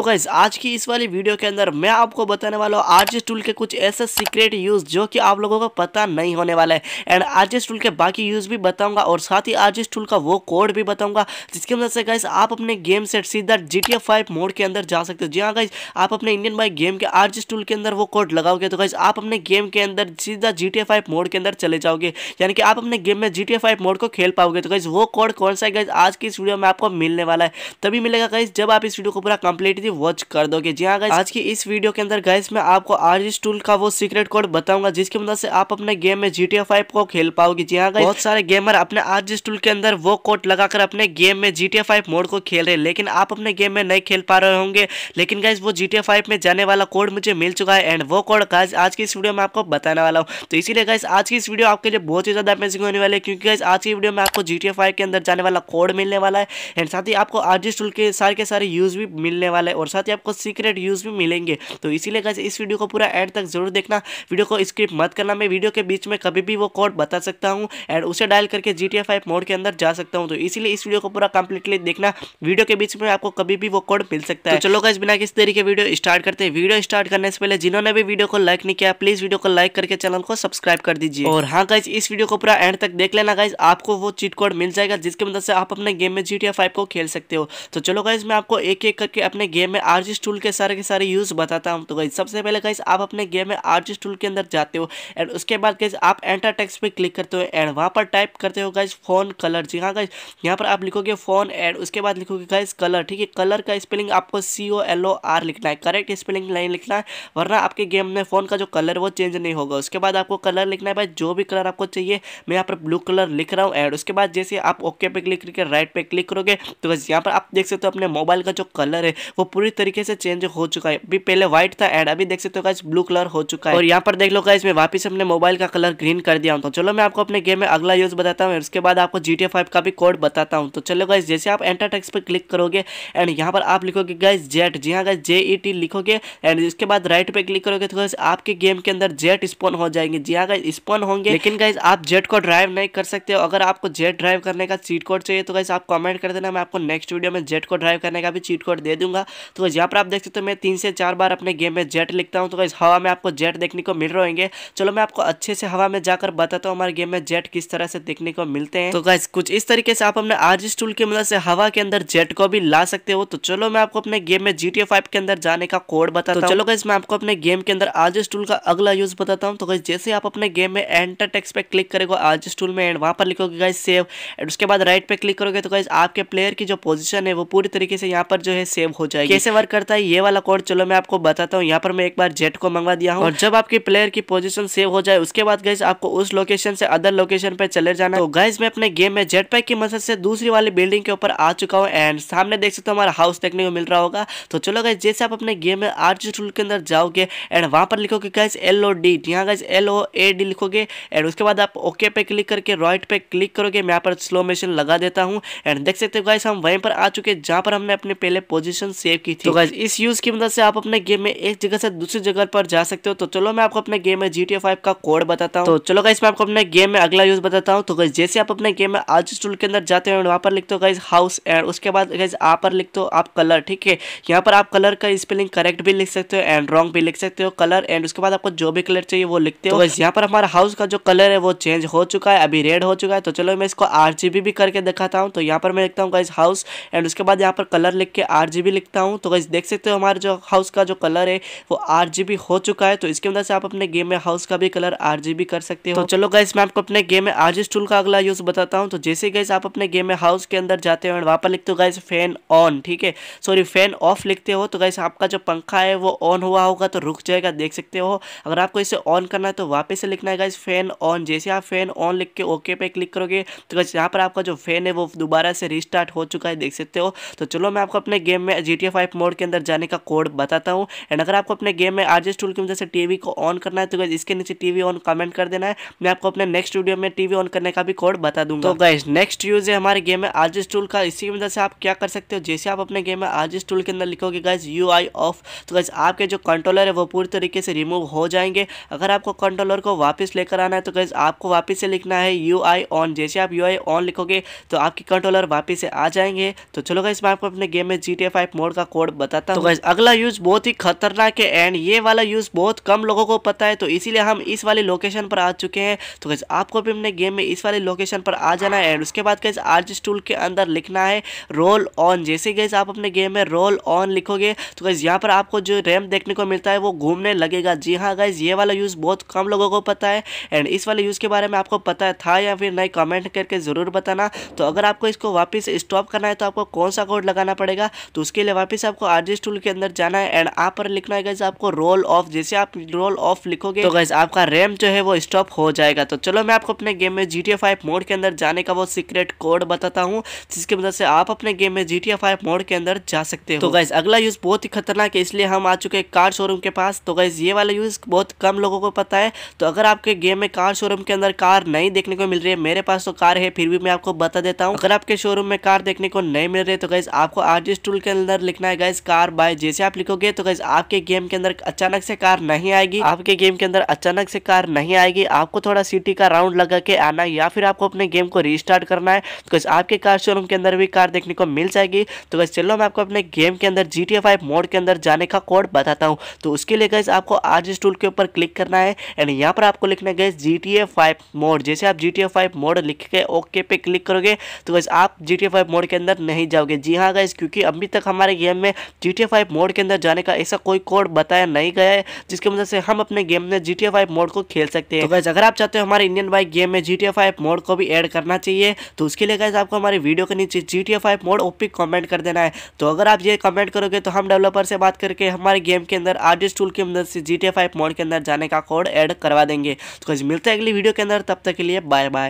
तो गैस आज की इस वाली वीडियो के अंदर मैं आपको बताने वाला हूँ आरजेस टूल के कुछ ऐसे सीक्रेट यूज जो कि आप लोगों को पता नहीं होने वाला है एंड आरजेस टूल के बाकी यूज भी बताऊंगा और साथ ही आरजेस टूल का वो कोड भी बताऊंगा जिसके मदद से गैस आप अपने गेम से सीधा जी टी मोड के अंदर जा सकते हो जी हाँ गैस आप अपने इंडियन बाइक गेम के आरजेस टूल के अंदर वो कोड लगाओगे तो गैस आप अपने गेम के अंदर सीधा जी टी मोड के अंदर चले जाओगे यानी कि आप अपने गेम में जी टी मोड को खेल पाओगे तो गैस वो कोड कौन सा है गैस आज की इस वीडियो में आपको मिलने वाला है तभी मिलेगा गैस जब आप इस वीडियो को पूरा कंप्लीट भी वॉच कर दोगे जी हाँ आज की इस वीडियो के अंदर गैस में आपको आर इस टूल का वो सीक्रेट कोड बताऊंगा जिसकी मदद से आप अपने गेम में जी टी को खेल पाओगे जी हाँ बहुत सारे गेमर अपने आर इस टूल के अंदर वो कोड लगाकर अपने गेम में जी टी मोड को खेल रहे लेकिन आप अपने गेम में नहीं खेल पा रहे होंगे लेकिन गैस वो जी टी में जाने वाला कोड मुझे मिल चुका है एंड वो कोड गैस आज की इस वीडियो में आपको बताने वाला हूँ तो इसीलिए गैस आज की इस वीडियो आपके लिए बहुत ही ज्यादा अमेजिंग होने वाले क्योंकि गैस आज की वीडियो में आपको जी टी के अंदर जाने वाला कोड मिलने वाला है एंड साथ ही आपको आर इस टूल के सारे के सारे यूज भी मिलने वाले और साथ ही आपको सीक्रेट यूज़ भी मिलेंगे तो इसीलिए कैसे इस वीडियो को पूरा एंड तक जरूर देखना वीडियो को स्किप मत करना मैं वीडियो के बीच में कभी भी वो कोड बता सकता हूँ एंड उसे डायल करके जी टी मोड के अंदर जा सकता हूँ तो इसीलिए इस वीडियो को पूरा कंप्लीटली देखना वीडियो के बीच में आपको कभी भी वो कोड मिल सकता है तो चलो गैस बिना किस तरीके वीडियो स्टार्ट करते हैं वीडियो स्टार्ट करने से पहले जिन्होंने भी वीडियो को लाइक नहीं किया प्लीज़ वीडियो को लाइक करके चैनल को सब्सक्राइब कर दीजिए और हाँ गाइज इस वीडियो को पूरा एंड तक देख लेना गाइज आपको वो चीट कोड मिल जाएगा जिसकी मदद से आप अपने गेम में जी टी को खेल सकते हो तो चलो गाइज मैं आपको एक एक करके अपने गेम गेम में आर्जिस टूल के सारे के सारे यूज़ बताता हूँ तो गई सबसे पहले गाइज आप अपने गेम में आर्जिस टूल के अंदर जाते हो एंड उसके बाद गाइज आप एंटर टेक्स पे क्लिक करते हो एंड वहाँ पर टाइप करते हो गाइज फ़ोन कलर जी हाँ गाइज यहाँ पर आप लिखोगे फ़ोन एंड उसके बाद लिखोगे गाइज कलर ठीक है कलर का स्पेलिंग आपको सी ओ एल ओ आर लिखना है करेक्ट स्पेलिंग नहीं लिखना है वरना आपके गेम में फ़ोन का जो कलर वो चेंज नहीं होगा उसके बाद आपको कलर लिखना है भाई जो भी कलर आपको चाहिए मैं यहाँ पर ब्लू कलर लिख रहा हूँ एंड उसके बाद जैसे आप ओके पे क्लिक करके राइट पे क्लिक करोगे तो बस यहाँ पर आप देख सकते हो अपने मोबाइल का जो कलर है वो पूरी तरीके से चेंज हो चुका है अभी पहले व्हाइट था एंड अभी देख सकते हो गाइस ब्लू कलर हो चुका है और यहाँ पर देख लो गाइस मैं वापस अपने मोबाइल का कलर ग्रीन कर दिया हूँ तो चलो मैं आपको अपने गेम में अगला यूज बताता हूँ उसके बाद आपको जी टी का भी कोड बताता हूँ तो चलो गाइस जैसे आप एंटर टेक्स पर क्लिक करोगे एंड यहाँ पर आप लिखोगे गाइस जेट जी हाँ गाइस जे ई टी लिखोगे एंड इसके बाद राइट पे क्लिक करोगे तो गाइस आपके गेम के अंदर जेट स्पॉन हो जाएंगे जी हाँ गाइस स्पॉन होंगे लेकिन गाइस आप जेट को ड्राइव नहीं कर सकते हो अगर आपको जेट ड्राइव करने का चीट कोड चाहिए तो गाइस आप कमेंट कर देना मैं आपको नेक्स्ट वीडियो में जेट को ड्राइव करने का भी चीट कोड दे दूंगा तो यहाँ पर आप देख सकते हो मैं तीन से चार बार अपने गेम में जेट लिखता हूँ तो इस हवा में आपको जेट देखने को मिल रहे चलो मैं आपको अच्छे से हवा में जाकर बताता हूँ हमारे गेम में जेट किस तरह से देखने को मिलते हैं तो गाइज कुछ इस तरीके से आप अपने आरजी टूल की मदद से हवा के अंदर जेट को भी ला सकते हो तो चलो मैं आपको अपने गेम में जीटीए फाइव के अंदर जाने का कोड बताता तो हूँ चलो गाइज मैं आपको अपने गेम के अंदर आरजी टूल का अगला यूज बताता हूँ तो गाइज जैसे आप अपने गेम में एंटर टेक्स पे क्लिक करेगा आरजी टूल में एंड वहां पर लिखोगे गाइज सेव एंड उसके बाद राइट पे क्लिक करोगे तो गाइज आपके प्लेयर की जो पोजिशन है वो पूरी तरीके से यहाँ पर जो है सेव हो जाएगी कैसे वर्क करता है ये वाला कोड चलो मैं आपको बताता हूँ यहाँ पर मैं एक बार जेट को मंगवा दिया हूँ और जब आपके प्लेयर की पोजिशन सेव हो जाए उसके बाद गैस आपको उस लोकेशन से अदर लोकेशन पे चले जाना तो गैस मैं अपने गेम में जेट पैक की मदद से दूसरी वाली बिल्डिंग के ऊपर आ चुका हूँ एंड सामने देख सकते हो हमारा हाउस देखने को मिल रहा होगा तो चलो गैस जैसे आप अपने गेम में आर्च टूल के अंदर जाओगे एंड वहाँ पर लिखोगे गैस एल ओ डी यहाँ guys L O A D लिखोगे एंड उसके बाद आप ओके पे क्लिक करके राइट पे क्लिक करोगे मैं यहाँ पर स्लो मशीन लगा देता हूँ एंड देख सकते हो गैस हम वहीं पर आ चुके जहाँ पर हमने अपने पहले पोजिशन सेव की थी तो गाइज इस यूज की मदद मतलब से आप अपने गेम में एक जगह से दूसरी जगह पर जा सकते हो तो चलो मैं आपको अपने गेम में जी टी का कोड बताता हूँ तो चलो गाइस मैं आपको अपने गेम में अगला यूज बताता हूँ तो गाइज जैसे आप अपने गेम में आज स्टूल के अंदर जाते हो वहाँ पर लिखते हो गाइज हाउस एंड उसके बाद गाइज आप पर लिखते हो आप कलर ठीक है यहाँ पर आप कलर का स्पेलिंग करेक्ट भी लिख सकते हो एंड रॉन्ग भी लिख सकते हो कलर एंड उसके बाद आपको जो भी कलर चाहिए वो लिखते हो तो यहाँ पर हमारा हाउस का जो कलर है वो चेंज हो चुका है अभी रेड हो चुका है तो चलो मैं इसको आर भी करके दिखाता हूँ तो यहाँ पर मैं लिखता हूँ गाइज हाउस एंड उसके बाद यहाँ पर कलर लिख के आर लिखता हूँ हूँ तो गैस देख सकते हो हमारे जो हाउस का जो कलर है वो आर हो चुका है तो इसके अंदर से आप अपने गेम में हाउस का भी कलर आर कर सकते हो तो चलो गैस मैं आपको अपने गेम में आर टूल का अगला यूज़ बताता हूँ तो जैसे गैस आप अपने गेम में हाउस के अंदर जाते हो वहाँ पर लिखते हो गैस फैन ऑन ठीक है सॉरी फैन ऑफ लिखते हो तो गैस आपका जो पंखा है वो ऑन हुआ होगा तो रुक जाएगा देख सकते हो अगर आपको इसे ऑन करना है तो वापस से लिखना है गैस फैन ऑन जैसे आप फैन ऑन लिख के ओके पे क्लिक करोगे तो गैस यहाँ पर आपका जो फैन है वो दोबारा से रिस्टार्ट हो चुका है देख सकते हो तो चलो मैं आपको अपने गेम में G T F five mode के अंदर जाने का कोड बताता हूँ एंड अगर आपको अपने गेम में आज टूल की वजह से टीवी को ऑन करना है तो गाइज इसके नीचे टीवी ऑन कमेंट कर देना है मैं आपको अपने नेक्स्ट वीडियो में टीवी ऑन करने का भी कोड बता दूंगा तो गाइज नेक्स्ट यूज है हमारे गेम में आज टूल का इसी की वजह से आप क्या कर सकते हो जैसे आप अपने गेम में आज टूल के अंदर लिखोगे गाइज यू ऑफ तो गाइज आपके जो कंट्रोलर है वो पूरी तरीके से रिमूव हो जाएंगे अगर आपको कंट्रोलर को वापस लेकर आना है तो गाइज आपको वापस से लिखना है यू ऑन जैसे आप यू ऑन लिखोगे तो आपके कंट्रोलर वापस से आ जाएंगे तो चलो गाइज मैं आपको अपने गेम में जी टी मोड का कोड बताता तो अगला यूज बहुत ही खतरनाक है एंड ये वाला यूज बहुत कम लोगों को पता है तो इसीलिए हम इस वाली लोकेशन पर आ चुके हैं तो गैस आपको भी अपने गेम में इस वाली लोकेशन पर आ जाना है एंड उसके बाद गैस आर्ज स्टूल के अंदर लिखना है रोल ऑन जैसे गैस आप अपने गेम में रोल ऑन लिखोगे तो गैस यहाँ पर आपको जो रैम देखने को मिलता है वो घूमने लगेगा जी हाँ गैस ये वाला यूज़ बहुत कम लोगों को पता है एंड इस वाले यूज़ के बारे में आपको पता है था या फिर नहीं कमेंट करके ज़रूर बताना तो अगर आपको इसको वापस स्टॉप करना है तो आपको कौन सा कोड लगाना पड़ेगा तो उसके लिए वापस पे से आपको आरजे टूल के अंदर जाना है एंड आप पर लिखना है गैस आपको रोल ऑफ जैसे आप रोल ऑफ लिखोगे तो गैस आपका रैम जो है वो स्टॉप हो जाएगा तो चलो मैं आपको अपने गेम में जी टी मोड के अंदर जाने का वो सीक्रेट कोड बताता हूँ जिसकी मदद से आप अपने गेम में जी टी मोड के अंदर जा सकते हो तो गैस अगला यूज बहुत ही खतरनाक है इसलिए हम आ चुके हैं कार शोरूम के पास तो गैस ये वाला यूज बहुत कम लोगों को पता है तो अगर आपके गेम में कार शोरूम के अंदर कार नहीं देखने को मिल रही है मेरे पास तो कार है फिर भी मैं आपको बता देता हूँ अगर आपके शोरूम में कार देखने को नहीं मिल रही है तो गैस आपको आर्टिस्ट टूल के अंदर लिखना लिखना है गाइज कार बाय जैसे आप लिखोगे तो गाइज आपके गेम के अंदर अचानक से कार नहीं आएगी आपके गेम के अंदर अचानक से कार नहीं आएगी आपको थोड़ा सिटी का राउंड लगा के आना या फिर आपको अपने गेम को रिस्टार्ट करना है तो गाइज आपके कार शोरूम के अंदर भी कार देखने को मिल जाएगी तो गाइज चलो मैं आपको अपने गेम के अंदर जी टी मोड के अंदर जाने का कोड बताता हूँ तो उसके लिए गाइज आपको आज टूल के ऊपर क्लिक करना है एंड यहाँ पर आपको लिखना है गाइज जी टी मोड जैसे आप जी टी मोड लिख के ओके पे क्लिक करोगे तो गाइज आप जी टी मोड के अंदर नहीं जाओगे जी हाँ गाइज क्योंकि अभी तक हमारे गेम में जी टी फाइव मोड के अंदर जाने का ऐसा कोई कोड बताया नहीं गया है जिसकी वजह से हम अपने गेम में जी टी फाइव मोड को खेल सकते हैं तो गैस अगर आप चाहते हो हमारे इंडियन बाइक गेम में जी टी फाइव मोड को भी ऐड करना चाहिए तो उसके लिए गैस आपको हमारे वीडियो के नीचे G T five mode OP comment कर देना है तो अगर आप ये कमेंट करोगे तो हम डेवलपर से बात करके हमारे गेम के अंदर आर्टिस्ट टूल की मदद से जी टी मोड के अंदर जाने का कोड ऐड करवा देंगे तो मिलते हैं अगली वीडियो के अंदर तब तक के लिए बाय बाय